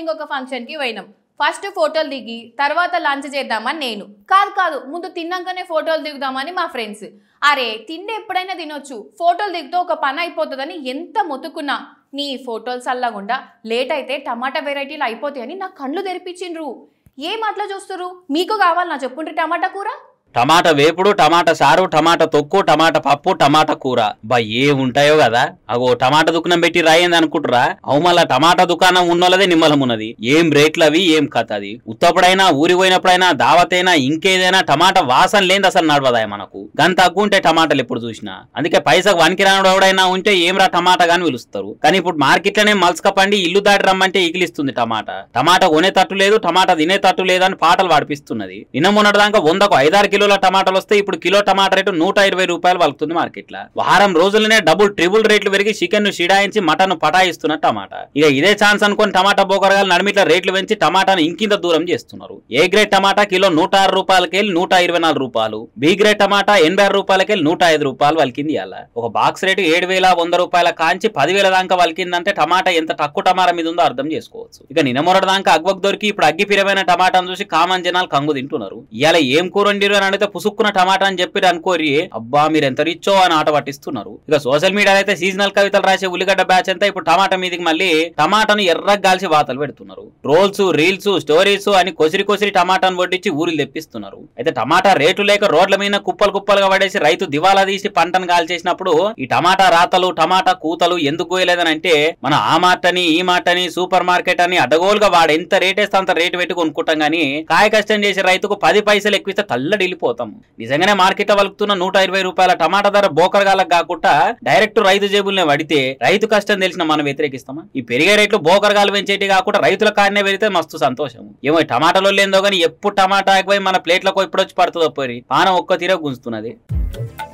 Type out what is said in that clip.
morning ఒక ఫంక్షన్కి పోయినాం ఫస్ట్ ఫోటోలు దిగి తర్వాత లంచ్ చేద్దామని నేను కాదు కాదు ముందు తిన్నాకనే ఫోటోలు దిగుదామని మా ఫ్రెండ్స్ అరే తిండి ఎప్పుడైనా తినొచ్చు ఫోటోలు దిగుతూ ఒక పని అయిపోతుందని ఎంత మొత్తుకున్నా నీ ఫోటోలు చల్లగుండా లేట్ అయితే టమాటా వెరైటీలు అయిపోతాయని నా కళ్ళు తెరిపించిండ్రు ఏం అట్లా చూస్తారు మీకు కావాలి నా చెప్పుండ్రి టమాటా కూర టమాటా వేపుడు టమాటా సారు టమాటా తొక్కు టమాటా పప్పు టమాటా కూర బా ఏ ఉంటాయో కదా అగో టమాటా దుకాణం పెట్టి రాయింది అనుకుంటురా అవుమల్ల టమాటా దుకాణం ఉన్నోళ్ళదే నిమ్మలం ఉన్నది ఏం రేట్లు అవి ఏం కథ అది ఉత్తప్పుడైనా ఊరి పోయినప్పుడైనా దావతైనా ఇంకేదైనా టమాటా వాసన లేని అసలు నడవదాయ మనకు గంత ఉంటే టమాటాలు ఎప్పుడు చూసినా అందుకే పైసకు వనికి రానుడు ఎవడైనా ఉంటే ఏం రా టమాటా గాని పిలుస్తారు కానీ ఇప్పుడు మార్కెట్లోనే లోనే పండి ఇల్లు దాటి రమ్మంటే ఇగిలిస్తుంది టమాటా టమాటా కొనే తట్టు లేదు టమాటా తినే తట్టు లేదని పాటలు పాడిపిస్తున్నది నిన్న మొన్నటి దాకా వందకు ఐదారు కిలోల టమాటాలు వస్తే ఇప్పుడు కిలో టమాటా రేటు నూట ఇరవై రూపాయలు వలుకుతుంది లో వారం రోజులనే డబుల్ ట్రిబుల్ రేట్లు పెరిగి చికెన్ ను షిడాయించి మటన్ పటాయిస్తున్న టమాటా ఇక ఇదే ఛాన్స్ అనుకుని టమాటా బోకరగా నడిమిట్ల రేట్లు పెంచి టమాటాను ఇంకింత దూరం చేస్తున్నారు ఏ గ్రేడ్ టమాటా కిలో నూట ఆరు రూపాయలకి నూట ఇరవై నాలుగు రూపాయలు బి గ్రేడ్ టమాటా ఎనభై ఆరు రూపాయలకి నూట ఐదు రూపాయలు వలికింది అలా ఒక బాక్స్ రేటు ఏడు వేల వంద రూపాయల కాంచి పదివేల దాకా వలికిందంటే టమాటా ఎంత తక్కువ టమాటా మీద ఉందో అర్థం చేసుకోవచ్చు ఇక నినమొరటి దాకా అగ్వక్ దొరికి ఇప్పుడు అగ్గిపిరమైన టమాటాను చూసి కామన్ జనాలు కంగు తింటున్నారు ఇలా ఏం కూర వండిరు అని అడిగితే పుసుక్కున టమాటా అని చెప్పి అనుకోరి అబ్బా మీరు ఎంత రిచ్చో అని ఆట పట్టిస్తున్నారు ఇక సోషల్ మీడియాలో అయితే సీజనల్ కవితలు రాసే ఉల్లిగడ్డ బ్యాచ్ అంతా ఇప్పుడు టమాటా మీదకి మళ్ళీ టమాటాను ఎర్రగాల్సి గాల్చి వాతలు పెడుతున్నారు రోల్స్ రీల్స్ స్టోరీస్ అని కొసిరి కొసిరి టమాటాను వడ్డించి ఊరు తెప్పిస్తున్నారు అయితే టమాటా రేటు లేక రోడ్ల మీద కుప్పలు కుప్పలుగా పడేసి రైతు దివాలా తీసి పంటను కాల్చేసినప్పుడు ఈ టమాటా రాతలు టమాటా కూతలు ఎందుకు అంటే మన ఆ మాటని ఈ మాటని సూపర్ మార్కెట్ అని అడగోలుగా వాడు ఎంత రేట్ వేస్తే అంత రేటు పెట్టి కొనుక్కుంటాం కానీ కాయ కష్టం చేసే రైతుకు పది పైసలు ఎక్కువ ఇస్తే వెళ్ళిపోతాం నిజంగానే మార్కెట్ వలుకుతున్న నూట ఇరవై రూపాయల టమాటా ధర గాలకు కాకుండా డైరెక్ట్ రైతు జేబుల్నే పడితే రైతు కష్టం తెలిసిన మనం వ్యతిరేకిస్తామా ఈ పెరిగే రేట్లు గాలు పెంచేటి కాకుండా రైతుల కాడనే పెడితే మస్తు సంతోషం ఏమో టమాటాలో లేదో కానీ ఎప్పుడు టమాటా ఆగిపోయి మన ప్లేట్లకు ఎప్పుడు వచ్చి పడుతుందో పోయి పానం ఒక్క తీర గుంజుతున్నది